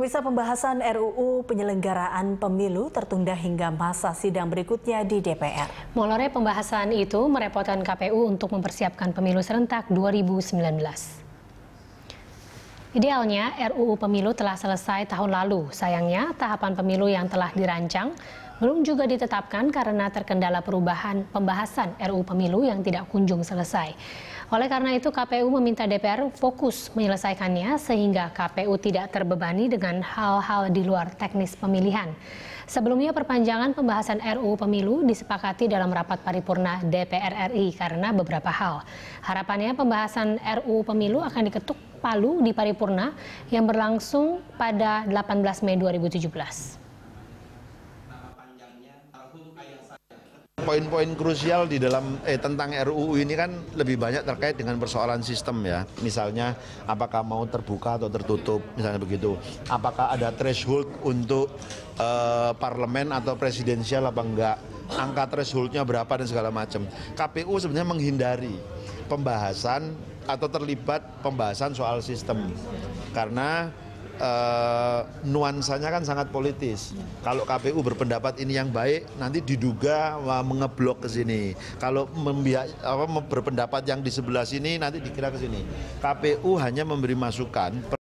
Pemirsa pembahasan RUU penyelenggaraan pemilu tertunda hingga masa sidang berikutnya di DPR. Molornya pembahasan itu merepotkan KPU untuk mempersiapkan pemilu serentak 2019. Idealnya RUU pemilu telah selesai tahun lalu. Sayangnya tahapan pemilu yang telah dirancang belum juga ditetapkan karena terkendala perubahan pembahasan RUU Pemilu yang tidak kunjung selesai. Oleh karena itu KPU meminta DPR fokus menyelesaikannya sehingga KPU tidak terbebani dengan hal-hal di luar teknis pemilihan. Sebelumnya perpanjangan pembahasan RUU Pemilu disepakati dalam rapat paripurna DPR RI karena beberapa hal. Harapannya pembahasan RUU Pemilu akan diketuk palu di paripurna yang berlangsung pada 18 Mei 2017. poin-poin krusial di dalam eh, tentang RUU ini kan lebih banyak terkait dengan persoalan sistem ya. Misalnya apakah mau terbuka atau tertutup misalnya begitu. Apakah ada threshold untuk eh, parlemen atau presidensial apa enggak? Angka thresholdnya berapa dan segala macam. KPU sebenarnya menghindari pembahasan atau terlibat pembahasan soal sistem karena uh, nuansanya kan sangat politis. Kalau KPU berpendapat ini yang baik, nanti diduga mengeblok ke sini. Kalau membiak, apa, berpendapat yang di sebelah sini, nanti dikira ke sini. KPU hanya memberi masukan.